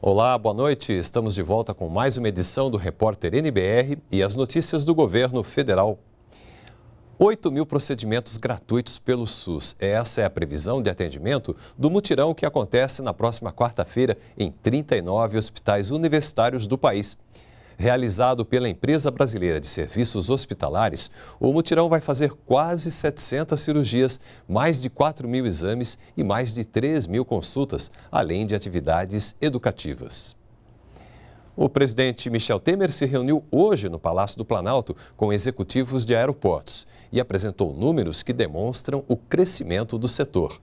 Olá, boa noite. Estamos de volta com mais uma edição do Repórter NBR e as notícias do governo federal. 8 mil procedimentos gratuitos pelo SUS. Essa é a previsão de atendimento do mutirão que acontece na próxima quarta-feira em 39 hospitais universitários do país realizado pela Empresa Brasileira de Serviços Hospitalares, o mutirão vai fazer quase 700 cirurgias, mais de 4 mil exames e mais de 3 mil consultas, além de atividades educativas. O presidente Michel Temer se reuniu hoje no Palácio do Planalto com executivos de aeroportos e apresentou números que demonstram o crescimento do setor.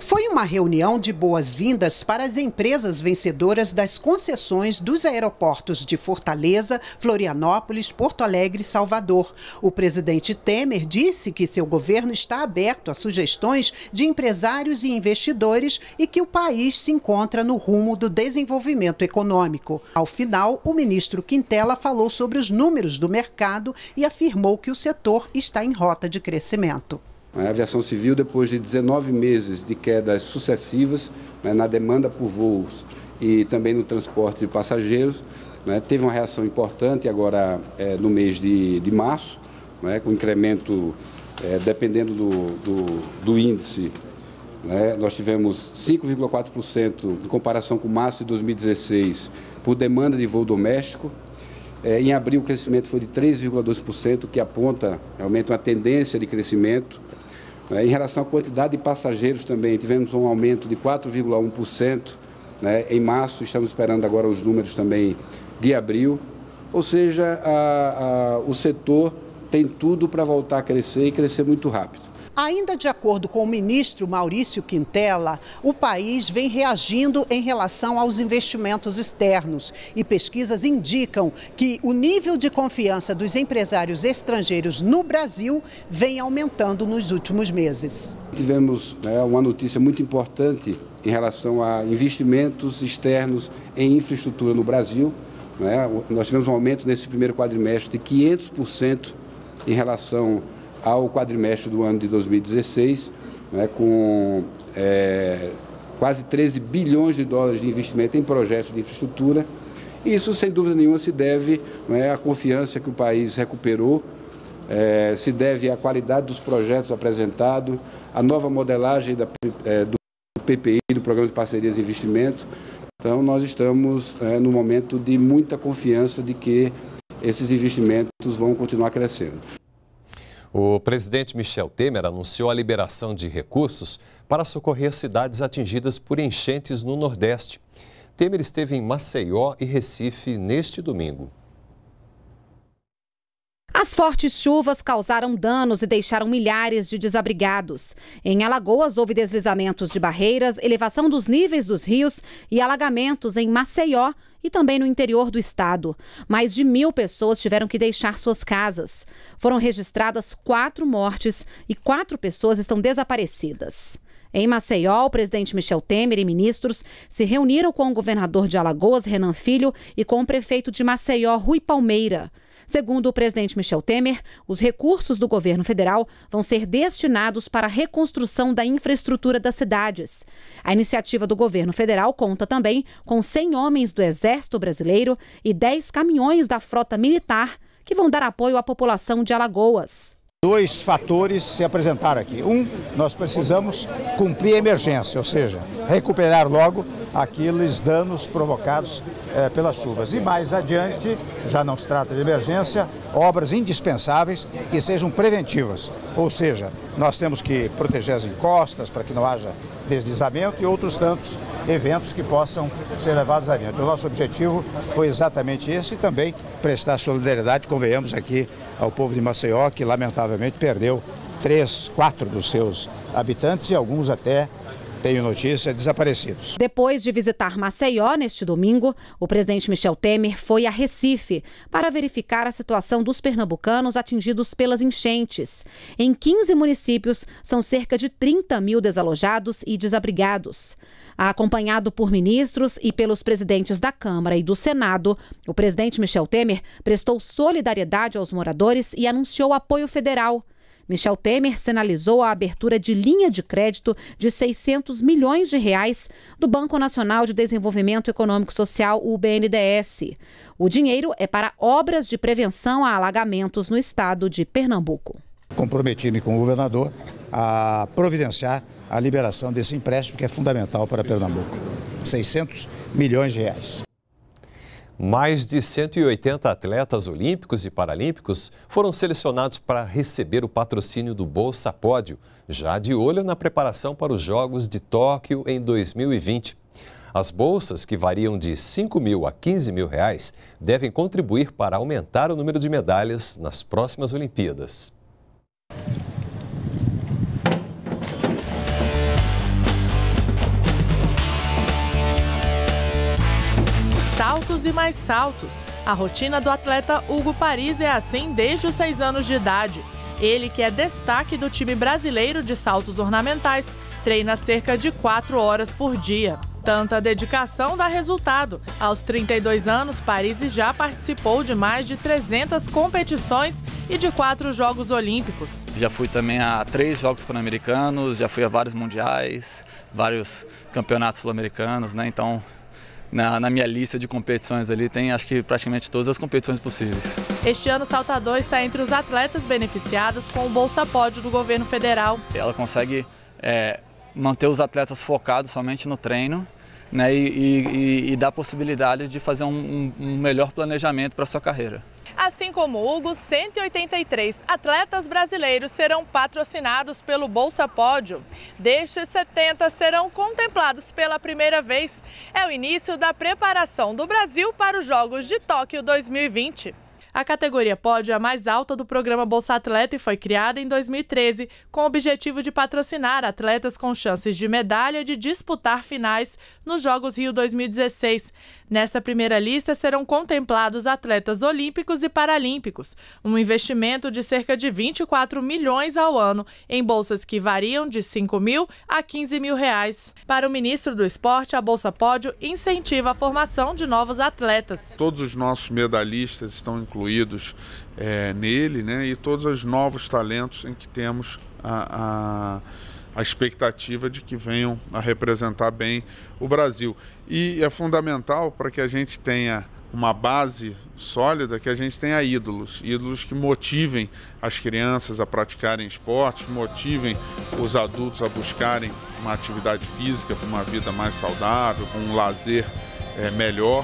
Foi uma reunião de boas-vindas para as empresas vencedoras das concessões dos aeroportos de Fortaleza, Florianópolis, Porto Alegre e Salvador. O presidente Temer disse que seu governo está aberto a sugestões de empresários e investidores e que o país se encontra no rumo do desenvolvimento econômico. Ao final, o ministro Quintela falou sobre os números do mercado e afirmou que o setor está em rota de crescimento. A aviação civil, depois de 19 meses de quedas sucessivas né, na demanda por voos e também no transporte de passageiros, né, teve uma reação importante agora é, no mês de, de março, né, com incremento, é, dependendo do, do, do índice, né. nós tivemos 5,4% em comparação com março de 2016 por demanda de voo doméstico, é, em abril, o crescimento foi de 3,2%, que aponta realmente uma tendência de crescimento. Né, em relação à quantidade de passageiros também, tivemos um aumento de 4,1%. Né, em março, estamos esperando agora os números também de abril. Ou seja, a, a, o setor tem tudo para voltar a crescer e crescer muito rápido. Ainda de acordo com o ministro Maurício Quintela, o país vem reagindo em relação aos investimentos externos e pesquisas indicam que o nível de confiança dos empresários estrangeiros no Brasil vem aumentando nos últimos meses. Tivemos né, uma notícia muito importante em relação a investimentos externos em infraestrutura no Brasil. Né? Nós tivemos um aumento nesse primeiro quadrimestre de 500% em relação ao quadrimestre do ano de 2016, né, com é, quase 13 bilhões de dólares de investimento em projetos de infraestrutura. Isso, sem dúvida nenhuma, se deve né, à confiança que o país recuperou, é, se deve à qualidade dos projetos apresentados, à nova modelagem da, é, do PPI, do Programa de Parcerias e Investimento. Então, nós estamos é, no momento de muita confiança de que esses investimentos vão continuar crescendo. O presidente Michel Temer anunciou a liberação de recursos para socorrer cidades atingidas por enchentes no Nordeste. Temer esteve em Maceió e Recife neste domingo. As fortes chuvas causaram danos e deixaram milhares de desabrigados. Em Alagoas, houve deslizamentos de barreiras, elevação dos níveis dos rios e alagamentos em Maceió e também no interior do estado. Mais de mil pessoas tiveram que deixar suas casas. Foram registradas quatro mortes e quatro pessoas estão desaparecidas. Em Maceió, o presidente Michel Temer e ministros se reuniram com o governador de Alagoas, Renan Filho, e com o prefeito de Maceió, Rui Palmeira. Segundo o presidente Michel Temer, os recursos do governo federal vão ser destinados para a reconstrução da infraestrutura das cidades. A iniciativa do governo federal conta também com 100 homens do Exército Brasileiro e 10 caminhões da frota militar que vão dar apoio à população de Alagoas. Dois fatores se apresentaram aqui. Um, nós precisamos cumprir a emergência, ou seja, recuperar logo aqueles danos provocados é, pelas chuvas. E mais adiante, já não se trata de emergência, obras indispensáveis que sejam preventivas. Ou seja, nós temos que proteger as encostas para que não haja deslizamento e outros tantos eventos que possam ser levados adiante. O nosso objetivo foi exatamente esse e também prestar solidariedade, convenhamos aqui, ao povo de Maceió, que lamentavelmente perdeu três, quatro dos seus habitantes e alguns até tenho notícia, desaparecidos. Depois de visitar Maceió neste domingo, o presidente Michel Temer foi a Recife para verificar a situação dos pernambucanos atingidos pelas enchentes. Em 15 municípios, são cerca de 30 mil desalojados e desabrigados. Acompanhado por ministros e pelos presidentes da Câmara e do Senado, o presidente Michel Temer prestou solidariedade aos moradores e anunciou apoio federal. Michel Temer sinalizou a abertura de linha de crédito de 600 milhões de reais do Banco Nacional de Desenvolvimento Econômico Social, o BNDES. O dinheiro é para obras de prevenção a alagamentos no estado de Pernambuco. Comprometi-me com o governador a providenciar a liberação desse empréstimo que é fundamental para Pernambuco. 600 milhões de reais. Mais de 180 atletas olímpicos e paralímpicos foram selecionados para receber o patrocínio do Bolsa Pódio, já de olho na preparação para os Jogos de Tóquio em 2020. As bolsas, que variam de 5 mil a 15 mil reais, devem contribuir para aumentar o número de medalhas nas próximas Olimpíadas. Saltos e mais saltos. A rotina do atleta Hugo Paris é assim desde os seis anos de idade. Ele, que é destaque do time brasileiro de saltos ornamentais, treina cerca de quatro horas por dia. Tanta dedicação dá resultado. Aos 32 anos, Paris já participou de mais de 300 competições e de quatro Jogos Olímpicos. Já fui também a três Jogos Pan-Americanos, já fui a vários mundiais, vários campeonatos sul-americanos, né? Então na, na, minha lista de competições ali, tem acho que praticamente todas as competições possíveis. Este ano, o Saltador está entre os atletas beneficiados com o Bolsa Pódio do governo federal. Ela consegue é, manter os atletas focados somente no treino né, e, e, e possibilidade de fazer um, um melhor planejamento para a sua carreira. Assim como o Hugo, 183 atletas brasileiros serão patrocinados pelo Bolsa Pódio. Destes, 70 serão contemplados pela primeira vez. É o início da preparação do Brasil para os Jogos de Tóquio 2020. A categoria pódio é a mais alta do programa Bolsa Atleta e foi criada em 2013 com o objetivo de patrocinar atletas com chances de medalha de disputar finais nos Jogos Rio 2016. Nesta primeira lista serão contemplados atletas olímpicos e paralímpicos, um investimento de cerca de 24 milhões ao ano em bolsas que variam de 5 mil a 15 mil reais. Para o ministro do Esporte, a Bolsa Pódio incentiva a formação de novos atletas. Todos os nossos medalhistas estão incluídos incluídos é, nele, né? E todos os novos talentos em que temos a, a, a expectativa de que venham a representar bem o Brasil. E é fundamental para que a gente tenha uma base sólida que a gente tenha ídolos, ídolos que motivem as crianças a praticarem esporte, motivem os adultos a buscarem uma atividade física, uma vida mais saudável, com um lazer é, melhor.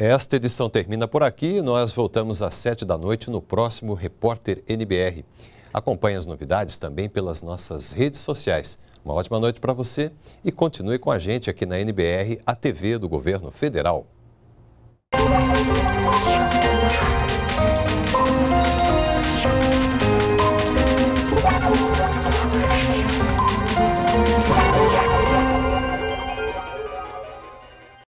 Esta edição termina por aqui. Nós voltamos às sete da noite no próximo Repórter NBR. Acompanhe as novidades também pelas nossas redes sociais. Uma ótima noite para você e continue com a gente aqui na NBR, a TV do Governo Federal.